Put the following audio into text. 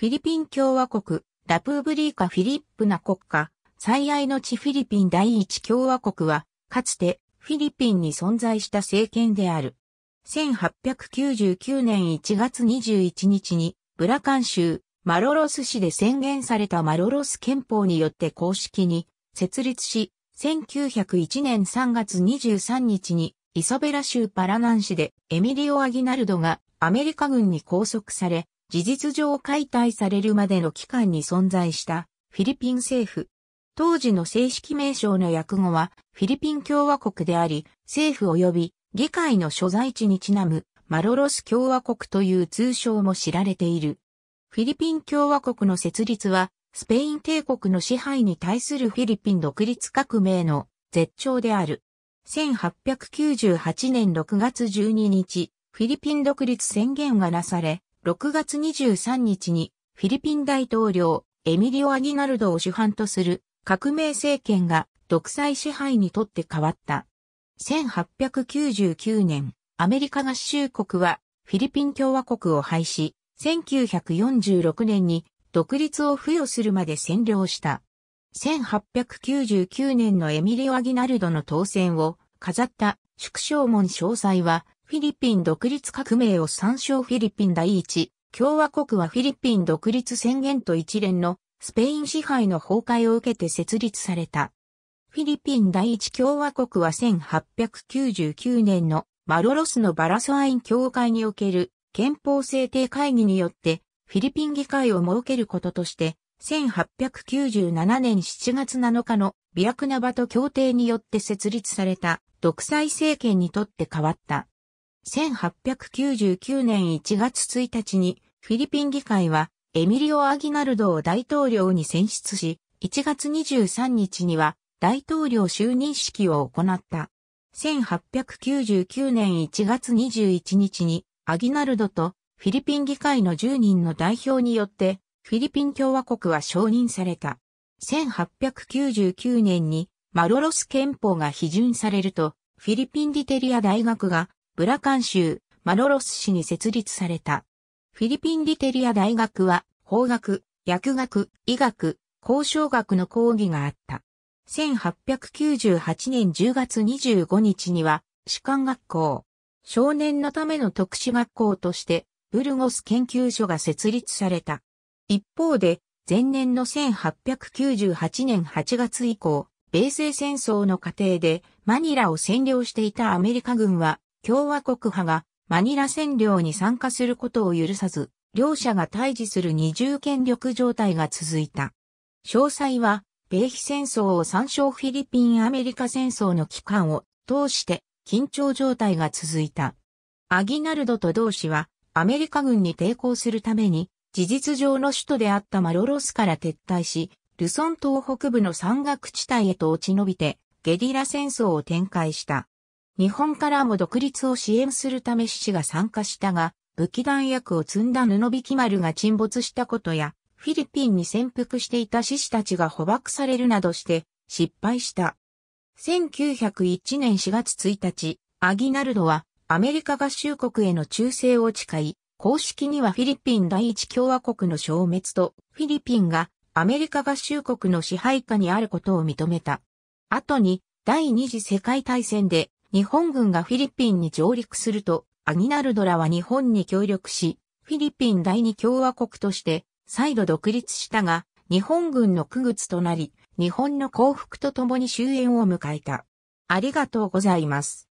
フィリピン共和国、ラプーブリーカ・フィリップナ国家、最愛の地フィリピン第一共和国は、かつてフィリピンに存在した政権である。1899年1月21日に、ブラカン州、マロロス市で宣言されたマロロス憲法によって公式に設立し、1901年3月23日にイソベラ州パラナン市でエミリオ・アギナルドがアメリカ軍に拘束され、事実上解体されるまでの期間に存在したフィリピン政府。当時の正式名称の訳語はフィリピン共和国であり、政府及び議会の所在地にちなむマロロス共和国という通称も知られている。フィリピン共和国の設立は、スペイン帝国の支配に対するフィリピン独立革命の絶頂である。1898年6月12日、フィリピン独立宣言がなされ、6月23日にフィリピン大統領エミリオ・アギナルドを主犯とする革命政権が独裁支配にとって変わった。1899年、アメリカ合衆国はフィリピン共和国を廃止、1946年に独立を付与するまで占領した。1899年のエミリオ・アギナルドの当選を飾った縮小門詳細はフィリピン独立革命を参照フィリピン第一、共和国はフィリピン独立宣言と一連のスペイン支配の崩壊を受けて設立された。フィリピン第一共和国は1899年のマロロスのバラソアイン協会における憲法制定会議によってフィリピン議会を設けることとして、1897年7月7日のビアクナバト協定によって設立された独裁政権にとって変わった。1899年1月1日にフィリピン議会はエミリオ・アギナルドを大統領に選出し、1月23日には大統領就任式を行った。1899年1月21日にアギナルドとフィリピン議会の10人の代表によってフィリピン共和国は承認された。1899年にマロロス憲法が批准されるとフィリピンディテリア大学がブラカン州、マロロス市に設立された。フィリピンリテリア大学は、法学、薬学、医学、交渉学の講義があった。1898年10月25日には、士官学校、少年のための特殊学校として、ブルゴス研究所が設立された。一方で、前年の1898年8月以降、米西戦争の過程でマニラを占領していたアメリカ軍は共和国派がマニラ占領に参加することを許さず、両者が対峙する二重権力状態が続いた。詳細は、米比戦争を参照フィリピン・アメリカ戦争の期間を通して緊張状態が続いた。アギナルドと同氏はアメリカ軍に抵抗するために事実上の首都であったマロロスから撤退し、ルソン島北部の山岳地帯へと落ち延びてゲリラ戦争を展開した。日本からも独立を支援するため志が参加したが、武器弾薬を積んだ布引丸が沈没したことや、フィリピンに潜伏していた志士たちが捕獲されるなどして失敗した。1901年4月1日、アギナルドはアメリカ合衆国への忠誠を誓い、公式にはフィリピン第一共和国の消滅とフィリピンがアメリカ合衆国の支配下にあることを認めた。後に第二次世界大戦で日本軍がフィリピンに上陸すると、アギナルドラは日本に協力し、フィリピン第二共和国として再度独立したが、日本軍の区別となり、日本の降伏とともに終焉を迎えた。ありがとうございます。